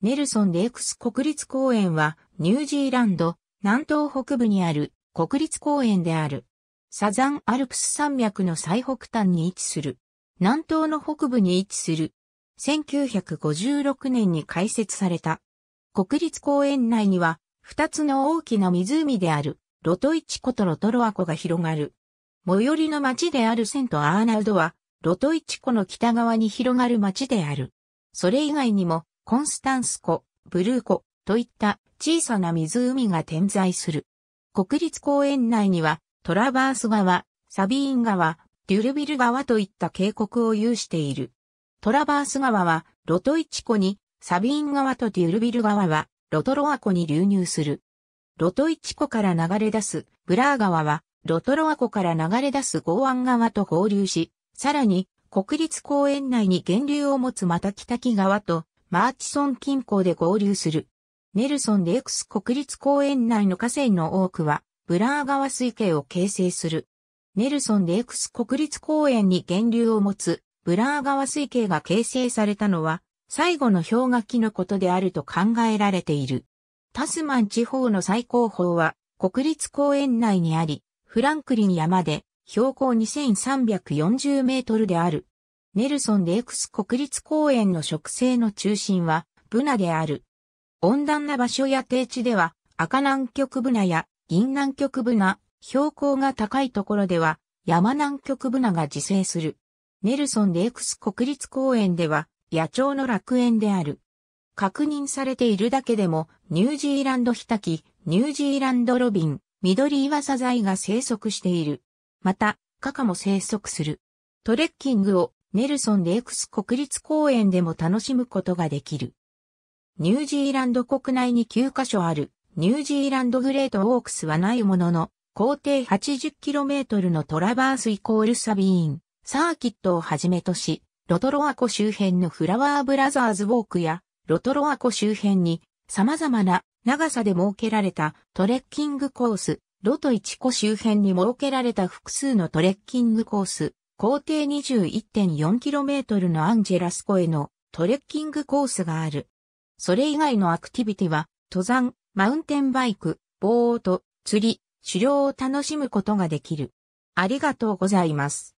ネルソン・レークス国立公園は、ニュージーランド、南東北部にある国立公園である。サザンアルプス山脈の最北端に位置する。南東の北部に位置する。1956年に開設された。国立公園内には、二つの大きな湖である、ロトイチ湖とロトロア湖が広がる。最寄りの町であるセントアーナウドは、ロトイチ湖の北側に広がる町である。それ以外にも、コンスタンス湖、ブルー湖といった小さな湖が点在する。国立公園内にはトラバース川、サビーン川、デュルビル川といった渓谷を有している。トラバース川はロトイチ湖に、サビーン川とデュルビル川はロトロア湖に流入する。ロトイチ湖から流れ出すブラー川はロトロア湖から流れ出すゴーアン川と合流し、さらに国立公園内に源流を持つマタキタキ川とマーチソン近郊で合流する。ネルソンレークス国立公園内の河川の多くは、ブラー川水系を形成する。ネルソンレークス国立公園に源流を持つ、ブラー川水系が形成されたのは、最後の氷河期のことであると考えられている。タスマン地方の最高峰は、国立公園内にあり、フランクリン山で、標高2340メートルである。ネルソン・レークス国立公園の植生の中心は、ブナである。温暖な場所や低地では、赤南極ブナや銀南極ブナ、標高が高いところでは、山南極ブナが自生する。ネルソン・レークス国立公園では、野鳥の楽園である。確認されているだけでも、ニュージーランドヒタキ、ニュージーランドロビン、緑岩サザイが生息している。また、カカも生息する。トレッキングをネルソン・レイクス国立公園でも楽しむことができる。ニュージーランド国内に9カ所ある、ニュージーランドグレートウォークスはないものの、高低 80km のトラバースイコールサビーン、サーキットをはじめとし、ロトロア湖周辺のフラワーブラザーズウォークや、ロトロア湖周辺に様々な長さで設けられたトレッキングコース、ロト1湖周辺に設けられた複数のトレッキングコース、高低 21.4km のアンジェラス湖へのトレッキングコースがある。それ以外のアクティビティは、登山、マウンテンバイク、ボート、釣り、狩猟を楽しむことができる。ありがとうございます。